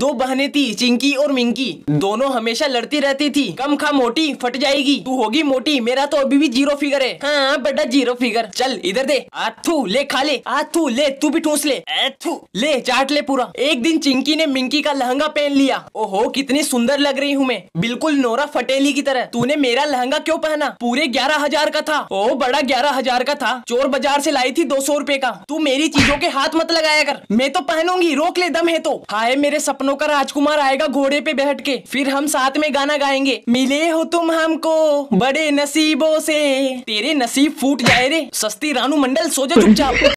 दो बहनें थी चिंकी और मिंकी दोनों हमेशा लड़ती रहती थी कम खा मोटी फट जाएगी तू होगी मोटी मेरा तो अभी भी जीरो फिगर है हाँ बड़ा जीरो फिगर चल इधर दे आथू ले खा ले आथू ले तू भी ठूस ले आथू ले चाट ले पूरा एक दिन चिंकी ने मिंकी का लहंगा पहन लिया ओहो कितनी सुंदर लग रही हूँ मैं बिल्कुल नोरा फटेली की तरह तूने मेरा लहंगा क्यों पहना पूरे ग्यारह हजार का था ओ बड़ा ग्यारह हजार का था चोर बाजार से लाई थी दो सौ रूपए का तू मेरी चीजों के हाथ मत लगाया कर मैं तो पहनूंगी रोक ले दम है तो हाय मेरे सपनों सपनों का राजकुमार आएगा घोड़े पे बैठ के फिर हम साथ में गाना गाएंगे मिले हो तुम हमको बड़े नसीबों से तेरे नसीब फूट जाए रे सस्ती रानू मंडल सोजा चुपचाप